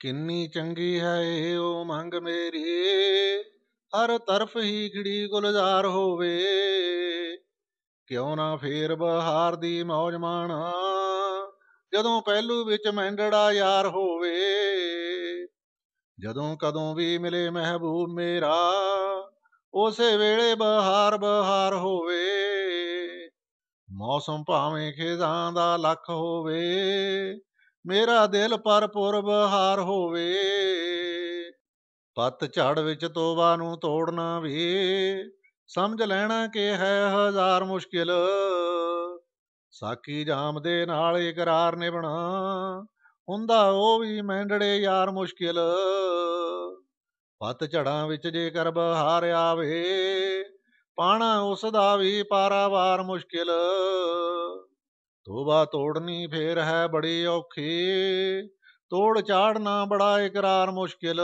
ਕਿੰਨੀ ਚੰਗੀ ਹੈ ਇਹ ਮੰਗ ਮੇਰੀ ਹਰ ਤਰਫ ਹੀ ਖਿੜੀ ਗੁਲਜ਼ਾਰ ਹੋਵੇ ਕਿਉਂ ਨਾ ਫੇਰ ਬਹਾਰ ਦੀ ਮੌਜ ਮਾਣਾ ਜਦੋਂ ਪਹਿਲੂ ਵਿੱਚ ਮੈਂਡੜਾ ਯਾਰ ਹੋਵੇ ਜਦੋਂ ਕਦੋਂ ਵੀ ਮਿਲੇ ਮਹਿਬੂਬ ਮੇਰਾ ਉਸੇ ਵੇਲੇ ਬਹਾਰ ਬਹਾਰ ਹੋਵੇ ਮੌਸਮ ਭਾਵੇਂ ਖੇਜ਼ਾਂ ਦਾ ਲੱਖ ਹੋਵੇ ਮੇਰਾ ਦਿਲ ਪਰ ਪੁਰਬ ਹਾਰ ਹੋਵੇ ਪਤ ਝੜ ਵਿੱਚ ਤੋਬਾ ਨੂੰ ਤੋੜਨਾ ਵੀ ਸਮਝ ਲੈਣਾ ਕਿ ਹੈ ਹਜ਼ਾਰ ਮੁਸ਼ਕਿਲ ਸਾਕੀ ਜਾਮ ਦੇ ਨਾਲ ਇਕਰਾਰ ਨਿਭਣਾ ਹੁੰਦਾ ਉਹ ਵੀ ਮੈਂਡੜੇ ਯਾਰ ਮੁਸ਼ਕਿਲ ਪਤ ਝੜਾਂ ਵਿੱਚ ਜੇ ਕਰਬ ਹਾਰ ਆਵੇ ਪਾਣਾ ਉਸ ਦਾ ਵੀ ਪਾਰਾਵਾਰ ਮੁਸ਼ਕਿਲ ਤੋਬਾ ਤੋੜਨੀ ਫੇਰ ਹੈ ਬੜੀ ਔਖੀ ਤੋੜ ਚਾੜਨਾ ਬੜਾ ਇਕਰਾਰ ਮੁਸ਼ਕਿਲ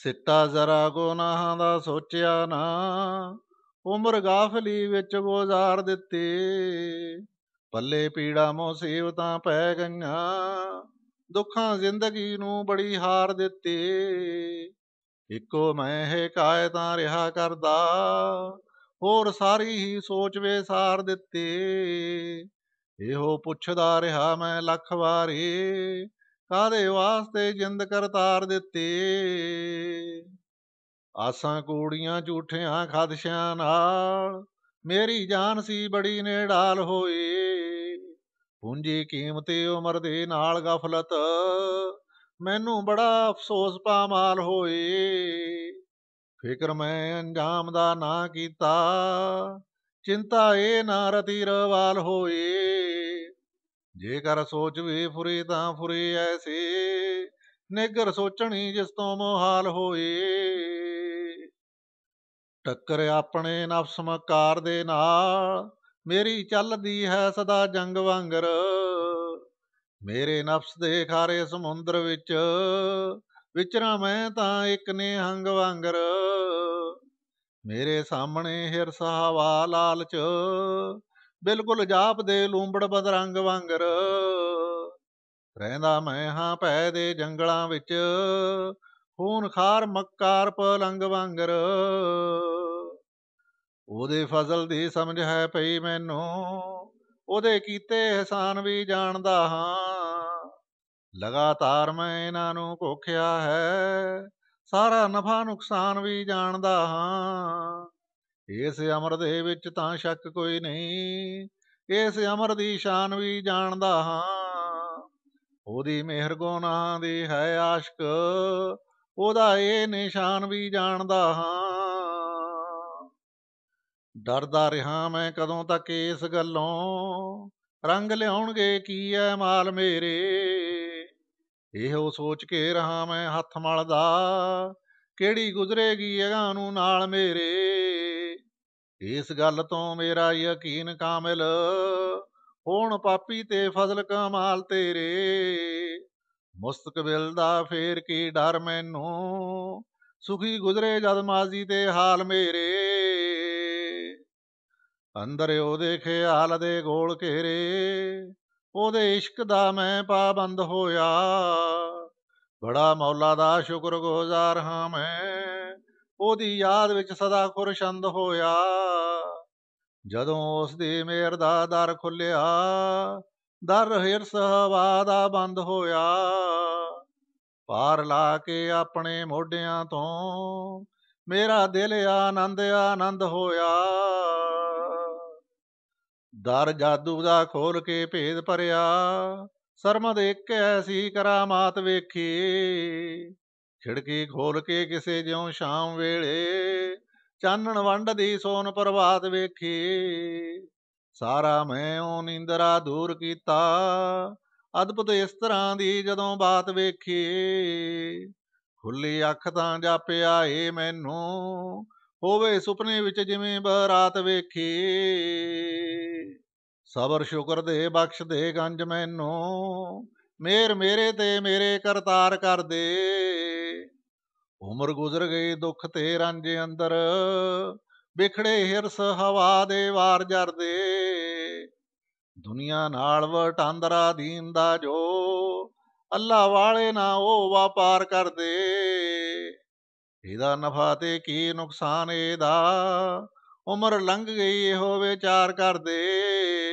ਸਿੱਟਾ ਜ਼ਰਾ ਗੁਨਾਹਾਂ ਦਾ ਸੋਚਿਆ ਨਾ ਉਮਰ ਗਾਫਲੀ ਵਿੱਚ ਗੁਜ਼ਾਰ ਦਿੱਤੀ ਪੱਲੇ ਪੀੜਾ ਮੁਸੀਬਤਾਂ ਪੈ ਗਈਆਂ ਦੁੱਖਾਂ ਜ਼ਿੰਦਗੀ ਨੂੰ ਬੜੀ ਹਾਰ ਦਿੱਤੀ ਇੱਕੋ ਮੈਂ ਤਾਂ ਰਿਹਾ ਕਰਦਾ ਹੋਰ ਸਾਰੀ ਹੀ ਸੋਚ ਵਿਸਾਰ ਦਿੱਤੇ ਇਹੋ ਪੁੱਛਦਾ ਰਿਹਾ ਮੈਂ ਲੱਖ ਵਾਰੀ ਕਾਦੇ ਵਾਸਤੇ ਜਿੰਦ ਕਰਤਾਰ ਦਿੱਤੇ ਆਸਾਂ ਕੋੜੀਆਂ ਝੂਠਿਆਂ ਖਾਦਸ਼ਿਆਂ ਨਾਲ ਮੇਰੀ ਜਾਨ ਸੀ ਬੜੀ ਨੇੜਾਲ ਹੋਏ ਪੂੰਜੀ ਕੀਮਤੀ ਉਮਰ ਦੇ ਨਾਲ ਗਫਲਤ ਮੈਨੂੰ ਬੜਾ ਅਫਸੋਸ ਪਾਮਾਲ ਹੋਏ ਫਿਕਰ ਮੈਂ ਅੰਜਾਮ ਦਾ ਨਾ ਕੀਤਾ ਚਿੰਤਾ ਇਹ ਨਾ ਰਤੀ ਰਵਾਲ ਹੋਏ ਜੇਕਰ ਸੋਚ ਵੀ ਫੁਰੇ ਤਾਂ ਫੁਰੇ ਐਸੀ ਨਿਗਰ ਸੋਚਣੀ ਜਿਸ ਤੋਂ ਮੋਹਾਲ ਹੋਏ ਟੱਕਰ ਆਪਣੇ ਨਫਸ ਮਕਾਰ ਦੇ ਨਾਲ ਮੇਰੀ ਚੱਲਦੀ ਹੈ ਸਦਾ ਜੰਗ ਵਾਂਗਰ ਮੇਰੇ ਨਫਸ ਦੇ ਖਾਰੇ ਸਮੁੰਦਰ ਵਿੱਚ ਵਿਚਰਾ ਮੈਂ ਤਾਂ ਇੱਕ ਨੇ ਹੰਗ ਵਾਂਗਰ ਮੇਰੇ ਸਾਹਮਣੇ ਹਿਰਸਾਵਾ ਲਾਲਚ ਬਿਲਕੁਲ ਜਾਪ ਦੇ ਲੂੰਬੜ ਬਦਰੰਗ ਵਾਂਗਰ ਰਹਿੰਦਾ ਮੈਂ ਹਾਂ ਪੈ ਦੇ ਜੰਗਲਾਂ ਵਿੱਚ ਖੂਨਖਾਰ ਮੱਕਾਰ ਪਲੰਗ ਵਾਂਗਰ ਉਹਦੇ ਫਜ਼ਲ ਦੀ ਸਮਝ ਹੈ ਪਈ ਮੈਨੂੰ ਉਹਦੇ ਕੀਤੇ ਇਹਸਾਨ ਵੀ ਜਾਣਦਾ ਹਾਂ ਲਗਾਤਾਰ ਮੈਂ ਇਹਨਾਂ ਨੂੰ ਕੋਖਿਆ ਹੈ ਸਾਰਾ ਨਫਾ ਨੁਕਸਾਨ ਵੀ ਜਾਣਦਾ ਹਾਂ ਇਸ ਅਮਰ ਦੇ ਵਿੱਚ ਤਾਂ ਸ਼ੱਕ ਕੋਈ ਨਹੀਂ ਇਸ ਅਮਰ ਦੀ ਸ਼ਾਨ ਵੀ ਜਾਣਦਾ ਹਾਂ ਉਹਦੀ ਮਿਹਰ ਗੋਨਾ ਦੀ ਹੈ ਆਸ਼ਕ ਉਹਦਾ ਇਹ ਨਿਸ਼ਾਨ ਵੀ ਜਾਣਦਾ ਹਾਂ ਡਰਦਾ ਰਿਹਾ ਮੈਂ ਕਦੋਂ ਤੱਕ ਇਸ ਗੱਲੋਂ ਰੰਗ ਲਿਆਉਣਗੇ ਕੀ ਐ ਮਾਲ ਮੇਰੇ ਇਹੋ ਸੋਚ ਕੇ ਰਹਾ ਮੈਂ ਹੱਥ ਮਲਦਾ ਕਿਹੜੀ ਗੁਜ਼ਰੇਗੀ ਅਗਾ ਨੂੰ ਨਾਲ ਮੇਰੇ ਇਸ ਗੱਲ ਤੋਂ ਮੇਰਾ ਯਕੀਨ ਕਾਮਿਲ ਹੋਣ ਪਾਪੀ ਤੇ ਫਜ਼ਲ ਕਮਾਲ ਤੇਰੇ ਮੁਸਤਕਬਿਲ ਦਾ ਫੇਰ ਕੀ ਡਰ ਮੈਨੂੰ ਸੁਖੀ ਗੁਜ਼ਰੇ ਜਦ ਮਾਜ਼ੀ ਤੇ ਹਾਲ ਮੇਰੇ ਅੰਦਰ ਉਹ ਦੇਖੇ ਹਾਲ ਦੇ ਗੋਲ ਘੇਰੇ ਉਹਦੇ ਇਸ਼ਕ ਦਾ ਮੈਂ ਪਾਬੰਦ ਹੋਇਆ ਬੜਾ ਮੌਲਾ ਦਾ ਸ਼ੁਕਰਗੁਜ਼ਾਰ ਹਾਂ ਮੈਂ ਉਹਦੀ ਯਾਦ ਵਿੱਚ ਸਦਾ ਖੁਰਸ਼ੰਦ ਹੋਇਆ ਜਦੋਂ ਉਸ ਦੀ ਮੇਰ ਦਾ ਦਰ ਖੁੱਲਿਆ ਦਰ ਹਿਰਸ ਹਵਾ ਦਾ ਬੰਦ ਹੋਇਆ ਪਾਰ ਲਾ ਕੇ ਆਪਣੇ ਮੋਢਿਆਂ ਤੋਂ ਮੇਰਾ ਦਿਲ ਆਨੰਦ ਆਨੰਦ ਹੋਇਆ ਦਰ ਜਾਦੂ ਦਾ ਖੋਲ ਕੇ ਭੇਦ ਭਰਿਆ ਸਰਮ ਦੇਖ ਐਸੀ ਕਰਾਮਾਤ ਵੇਖੀ ਖਿੜਕੀ ਖੋਲ ਕੇ ਕਿਸੇ ਜਿਉ ਸ਼ਾਮ ਵੇਲੇ ਚਾਨਣ ਵੰਡ ਦੀ ਸੋਨ ਪ੍ਰਭਾਤ ਵੇਖੀ ਸਾਰਾ ਮੈਂ ਉਹ ਨਿੰਦਰਾ ਦੂਰ ਕੀਤਾ ਅਦਭੁਤ ਇਸ ਤਰ੍ਹਾਂ ਦੀ ਜਦੋਂ ਬਾਤ ਵੇਖੀ ਖੁੱਲੀ ਅੱਖ ਤਾਂ ਜਾਪਿਆ ਏ ਮੈਨੂੰ ਹੋਵੇ ਸੁਪਨੇ ਵਿੱਚ ਜਿਵੇਂ ਬਰਾਤ ਵੇਖੀ ਸਬਰ ਸ਼ੁਕਰ ਦੇ ਬਖਸ਼ ਦੇ ਗੰਜ ਮੈਨੂੰ ਮੇਰ ਮੇਰੇ ਤੇ ਮੇਰੇ ਕਰਤਾਰ ਕਰ ਦੇ ਉਮਰ ਗੁਜ਼ਰ ਗਈ ਦੁੱਖ ਤੇ ਰਾਂਝੇ ਅੰਦਰ ਵਿਖੜੇ ਹਿਰਸ ਹਵਾ ਦੇ ਵਾਰ ਜਰਦੇ ਦੁਨੀਆ ਨਾਲ ਵਟਾਂਦਰਾ ਦੀਨ ਦਾ ਜੋ ਅੱਲਾ ਵਾਲੇ ਨਾ ਉਹ ਵਪਾਰ ਕਰਦੇ ਇਹਦਾ ਨਫਾ ਤੇ ਕੀ ਨੁਕਸਾਨ ਇਹਦਾ ਉਮਰ ਲੰਘ ਗਈ ਇਹੋ ਵਿਚਾਰ ਕਰਦੇ